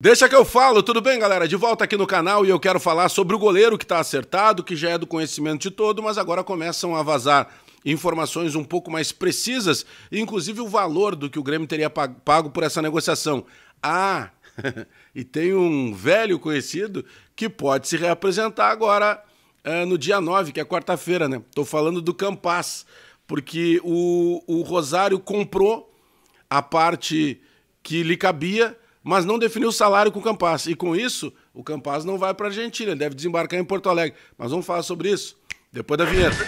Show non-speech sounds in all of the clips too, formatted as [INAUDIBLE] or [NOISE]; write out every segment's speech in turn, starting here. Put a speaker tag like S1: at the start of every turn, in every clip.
S1: Deixa que eu falo, tudo bem, galera? De volta aqui no canal e eu quero falar sobre o goleiro que está acertado, que já é do conhecimento de todo, mas agora começam a vazar informações um pouco mais precisas, inclusive o valor do que o Grêmio teria pago por essa negociação. Ah, [LAUGHS] e tem um velho conhecido que pode se reapresentar agora é, no dia 9, que é quarta-feira, né? Estou falando do Campas, porque o, o Rosário comprou a parte que lhe cabia mas não definiu o salário com o Campaz. E com isso, o Campaz não vai para a Argentina, ele deve desembarcar em Porto Alegre. Mas vamos falar sobre isso depois da vinheta.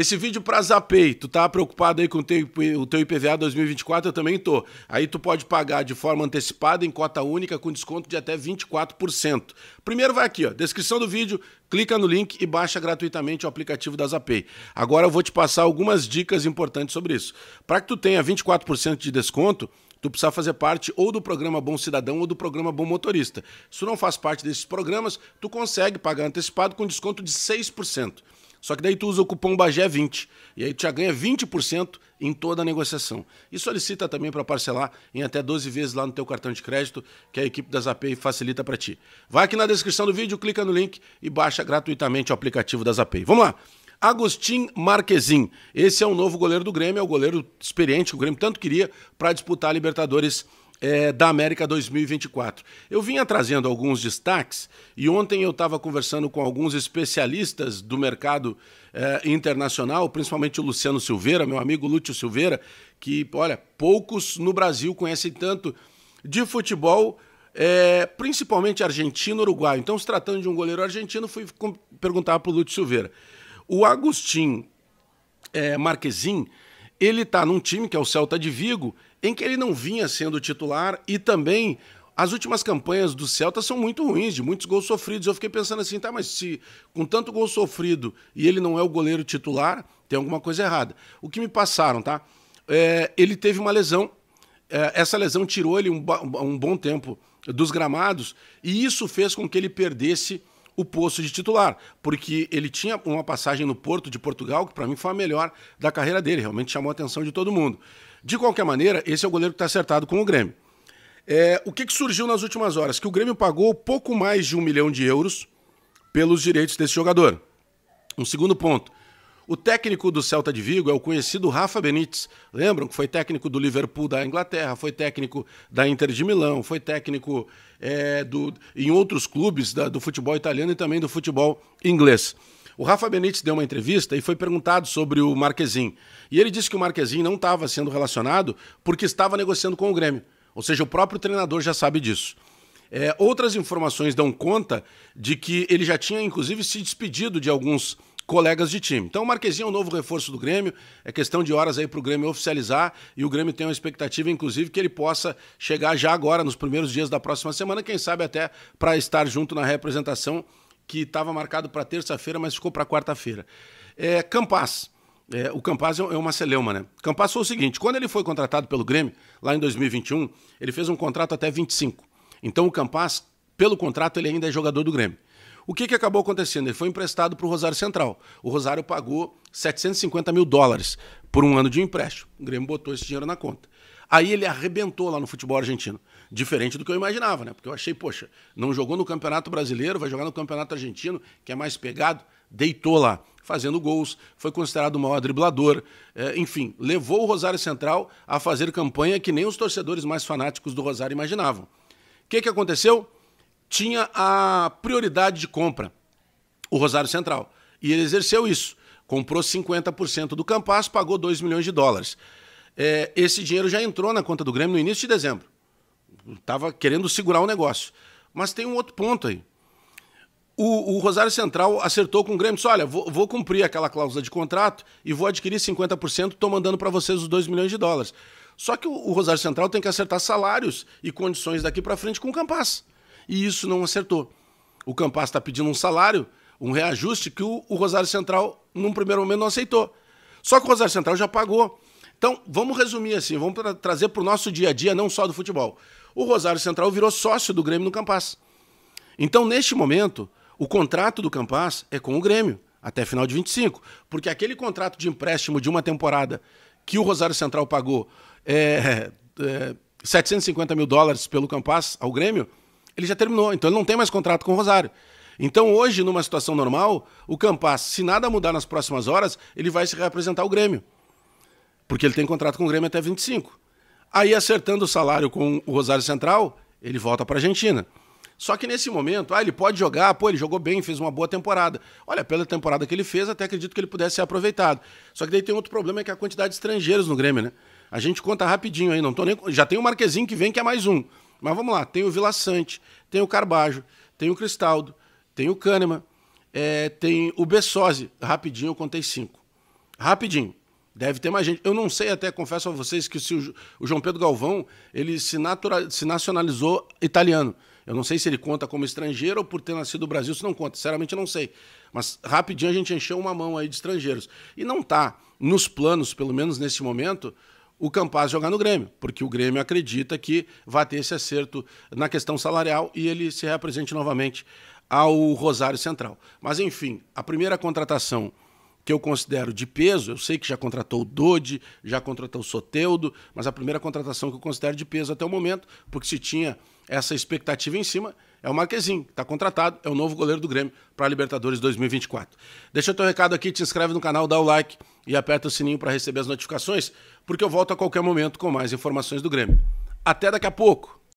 S1: esse vídeo para Zapay, tu tá preocupado aí com o teu, o teu IPVA 2024, eu também tô. Aí tu pode pagar de forma antecipada em cota única com desconto de até 24%. Primeiro vai aqui, ó, descrição do vídeo, clica no link e baixa gratuitamente o aplicativo da Zapay. Agora eu vou te passar algumas dicas importantes sobre isso. Para que tu tenha 24% de desconto, tu precisa fazer parte ou do programa Bom Cidadão ou do programa Bom Motorista. Se tu não faz parte desses programas, tu consegue pagar antecipado com desconto de 6%. Só que daí tu usa o cupom BAGÉ20 e aí tu já ganha 20% em toda a negociação. E solicita também para parcelar em até 12 vezes lá no teu cartão de crédito, que a equipe da Zapay facilita para ti. Vai aqui na descrição do vídeo, clica no link e baixa gratuitamente o aplicativo da Zapay. Vamos lá. Agostinho Marquezin. Esse é o novo goleiro do Grêmio, é o goleiro experiente que o Grêmio tanto queria para disputar a Libertadores é, da América 2024. Eu vinha trazendo alguns destaques e ontem eu estava conversando com alguns especialistas do mercado é, internacional, principalmente o Luciano Silveira, meu amigo Lúcio Silveira, que, olha, poucos no Brasil conhecem tanto de futebol. É, principalmente argentino uruguai. Então, se tratando de um goleiro argentino, fui perguntar para o Lúcio Silveira. O Agostinho é, Marquezin, ele está num time que é o Celta de Vigo, em que ele não vinha sendo titular e também as últimas campanhas do Celta são muito ruins, de muitos gols sofridos. Eu fiquei pensando assim, tá, mas se com tanto gol sofrido e ele não é o goleiro titular, tem alguma coisa errada. O que me passaram, tá? É, ele teve uma lesão. É, essa lesão tirou ele um, um bom tempo dos gramados e isso fez com que ele perdesse o posto de titular, porque ele tinha uma passagem no Porto de Portugal que para mim foi a melhor da carreira dele, realmente chamou a atenção de todo mundo. De qualquer maneira, esse é o goleiro que está acertado com o Grêmio. É, o que, que surgiu nas últimas horas? Que o Grêmio pagou pouco mais de um milhão de euros pelos direitos desse jogador. Um segundo ponto. O técnico do Celta de Vigo é o conhecido Rafa Benítez. Lembram que foi técnico do Liverpool da Inglaterra, foi técnico da Inter de Milão, foi técnico é, do, em outros clubes da, do futebol italiano e também do futebol inglês. O Rafa Benítez deu uma entrevista e foi perguntado sobre o Marquezin. E ele disse que o Marquezin não estava sendo relacionado porque estava negociando com o Grêmio. Ou seja, o próprio treinador já sabe disso. É, outras informações dão conta de que ele já tinha, inclusive, se despedido de alguns colegas de time. Então o Marquezinho é um novo reforço do Grêmio, é questão de horas aí para o Grêmio oficializar e o Grêmio tem uma expectativa, inclusive, que ele possa chegar já agora, nos primeiros dias da próxima semana, quem sabe até para estar junto na representação que estava marcado para terça-feira, mas ficou para quarta-feira. É, Campas. É, o Campaz é, é uma celeuma, né? Campaz foi o seguinte: quando ele foi contratado pelo Grêmio, lá em 2021, ele fez um contrato até 25. Então o Campaz, pelo contrato, ele ainda é jogador do Grêmio. O que, que acabou acontecendo? Ele foi emprestado para o Rosário Central. O Rosário pagou 750 mil dólares por um ano de empréstimo. O Grêmio botou esse dinheiro na conta. Aí ele arrebentou lá no futebol argentino. Diferente do que eu imaginava, né? Porque eu achei, poxa, não jogou no Campeonato Brasileiro, vai jogar no Campeonato Argentino, que é mais pegado, deitou lá, fazendo gols, foi considerado o maior driblador, é, enfim, levou o Rosário Central a fazer campanha que nem os torcedores mais fanáticos do Rosário imaginavam. O que, que aconteceu? Tinha a prioridade de compra, o Rosário Central, e ele exerceu isso. Comprou 50% do Campas, pagou 2 milhões de dólares. É, esse dinheiro já entrou na conta do Grêmio no início de dezembro estava querendo segurar o negócio. Mas tem um outro ponto aí. O, o Rosário Central acertou com o Grêmio, disse, olha, vou, vou cumprir aquela cláusula de contrato e vou adquirir 50%, estou mandando para vocês os 2 milhões de dólares. Só que o, o Rosário Central tem que acertar salários e condições daqui para frente com o Campas. E isso não acertou. O Campas está pedindo um salário, um reajuste que o, o Rosário Central, num primeiro momento, não aceitou. Só que o Rosário Central já pagou. Então, vamos resumir assim, vamos tra trazer para o nosso dia a dia, não só do futebol. O Rosário Central virou sócio do Grêmio no Campas. Então, neste momento, o contrato do Campas é com o Grêmio, até final de 25. Porque aquele contrato de empréstimo de uma temporada que o Rosário Central pagou é, é, 750 mil dólares pelo Campas ao Grêmio, ele já terminou. Então, ele não tem mais contrato com o Rosário. Então, hoje, numa situação normal, o Campas, se nada mudar nas próximas horas, ele vai se representar ao Grêmio porque ele tem contrato com o Grêmio até 25. Aí, acertando o salário com o Rosário Central, ele volta para a Argentina. Só que nesse momento, ah, ele pode jogar, pô, ele jogou bem, fez uma boa temporada. Olha, pela temporada que ele fez, até acredito que ele pudesse ser aproveitado. Só que daí tem outro problema, é que a quantidade de estrangeiros no Grêmio, né? A gente conta rapidinho aí, não tô nem... Já tem o Marquezinho que vem, que é mais um. Mas vamos lá, tem o Vila Sante, tem o Carbajo, tem o Cristaldo, tem o Kahneman, é, tem o Bessose. Rapidinho eu contei cinco. Rapidinho. Deve ter mais gente. Eu não sei até, confesso a vocês, que se o, o João Pedro Galvão ele se, natural, se nacionalizou italiano. Eu não sei se ele conta como estrangeiro ou por ter nascido no Brasil, se não conta. Sinceramente, eu não sei. Mas rapidinho a gente encheu uma mão aí de estrangeiros. E não está nos planos, pelo menos nesse momento, o Campaz jogar no Grêmio, porque o Grêmio acredita que vai ter esse acerto na questão salarial e ele se represente novamente ao Rosário Central. Mas, enfim, a primeira contratação que eu considero de peso, eu sei que já contratou o Dodi, já contratou o Soteudo, mas a primeira contratação que eu considero de peso até o momento, porque se tinha essa expectativa em cima, é o Marquezinho, que está contratado, é o novo goleiro do Grêmio para a Libertadores 2024. Deixa o teu recado aqui, te inscreve no canal, dá o like e aperta o sininho para receber as notificações, porque eu volto a qualquer momento com mais informações do Grêmio. Até daqui a pouco!